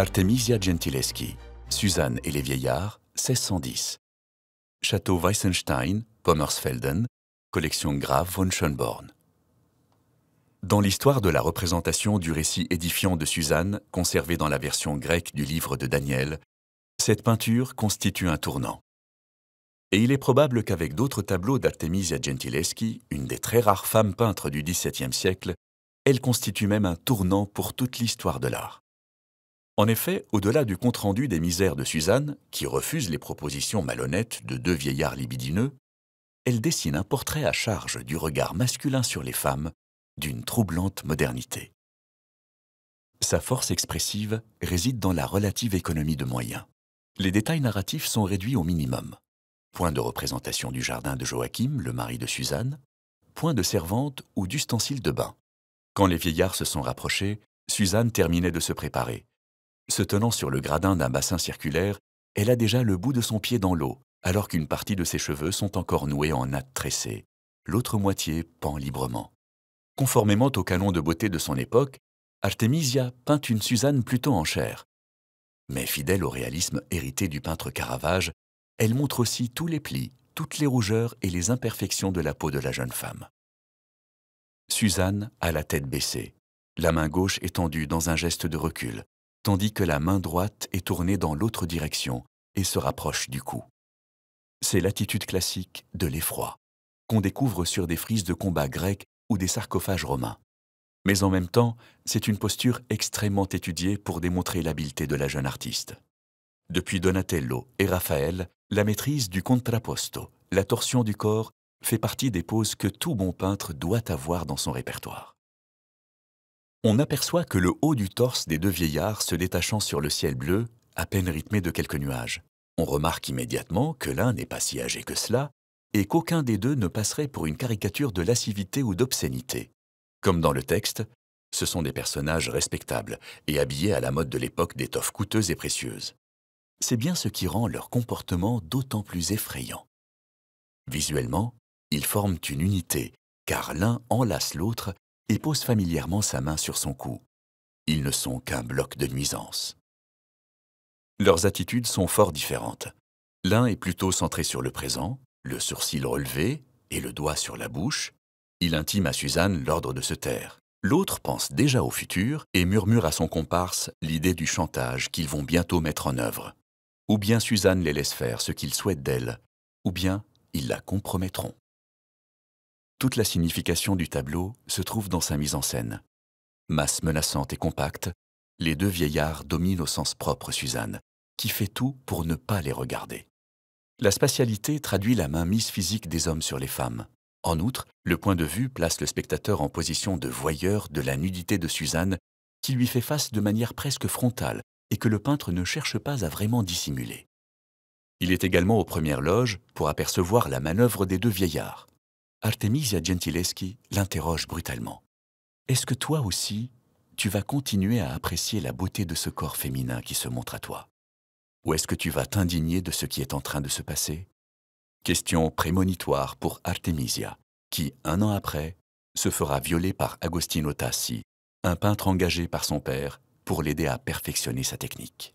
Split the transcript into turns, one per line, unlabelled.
Artemisia Gentileschi, Suzanne et les vieillards, 1610. Château Weissenstein, Pommersfelden, collection Graf von Schönborn. Dans l'histoire de la représentation du récit édifiant de Suzanne, conservé dans la version grecque du livre de Daniel, cette peinture constitue un tournant. Et il est probable qu'avec d'autres tableaux d'Artemisia Gentileschi, une des très rares femmes peintres du XVIIe siècle, elle constitue même un tournant pour toute l'histoire de l'art. En effet, au-delà du compte-rendu des misères de Suzanne, qui refuse les propositions malhonnêtes de deux vieillards libidineux, elle dessine un portrait à charge du regard masculin sur les femmes d'une troublante modernité. Sa force expressive réside dans la relative économie de moyens. Les détails narratifs sont réduits au minimum. Point de représentation du jardin de Joachim, le mari de Suzanne, point de servante ou d'ustensile de bain. Quand les vieillards se sont rapprochés, Suzanne terminait de se préparer. Se tenant sur le gradin d'un bassin circulaire, elle a déjà le bout de son pied dans l'eau, alors qu'une partie de ses cheveux sont encore noués en nattes tressées. L'autre moitié pend librement. Conformément au canon de beauté de son époque, Artemisia peint une Suzanne plutôt en chair. Mais fidèle au réalisme hérité du peintre Caravage, elle montre aussi tous les plis, toutes les rougeurs et les imperfections de la peau de la jeune femme. Suzanne a la tête baissée, la main gauche étendue dans un geste de recul, tandis que la main droite est tournée dans l'autre direction et se rapproche du cou. C'est l'attitude classique de l'effroi, qu'on découvre sur des frises de combat grecs ou des sarcophages romains. Mais en même temps, c'est une posture extrêmement étudiée pour démontrer l'habileté de la jeune artiste. Depuis Donatello et Raphaël, la maîtrise du contrapposto, la torsion du corps, fait partie des poses que tout bon peintre doit avoir dans son répertoire on aperçoit que le haut du torse des deux vieillards se détachant sur le ciel bleu, à peine rythmé de quelques nuages. On remarque immédiatement que l'un n'est pas si âgé que cela, et qu'aucun des deux ne passerait pour une caricature de lascivité ou d'obscénité. Comme dans le texte, ce sont des personnages respectables et habillés à la mode de l'époque d'étoffes coûteuses et précieuses. C'est bien ce qui rend leur comportement d'autant plus effrayant. Visuellement, ils forment une unité, car l'un enlace l'autre et pose familièrement sa main sur son cou. Ils ne sont qu'un bloc de nuisance. Leurs attitudes sont fort différentes. L'un est plutôt centré sur le présent, le sourcil relevé et le doigt sur la bouche. Il intime à Suzanne l'ordre de se taire. L'autre pense déjà au futur et murmure à son comparse l'idée du chantage qu'ils vont bientôt mettre en œuvre. Ou bien Suzanne les laisse faire ce qu'ils souhaitent d'elle, ou bien ils la compromettront. Toute la signification du tableau se trouve dans sa mise en scène. Masse menaçante et compacte, les deux vieillards dominent au sens propre Suzanne, qui fait tout pour ne pas les regarder. La spatialité traduit la mainmise physique des hommes sur les femmes. En outre, le point de vue place le spectateur en position de voyeur de la nudité de Suzanne, qui lui fait face de manière presque frontale et que le peintre ne cherche pas à vraiment dissimuler. Il est également aux premières loges pour apercevoir la manœuvre des deux vieillards. Artemisia Gentileschi l'interroge brutalement. Est-ce que toi aussi, tu vas continuer à apprécier la beauté de ce corps féminin qui se montre à toi Ou est-ce que tu vas t'indigner de ce qui est en train de se passer Question prémonitoire pour Artemisia, qui, un an après, se fera violer par Agostino Tassi, un peintre engagé par son père pour l'aider à perfectionner sa technique.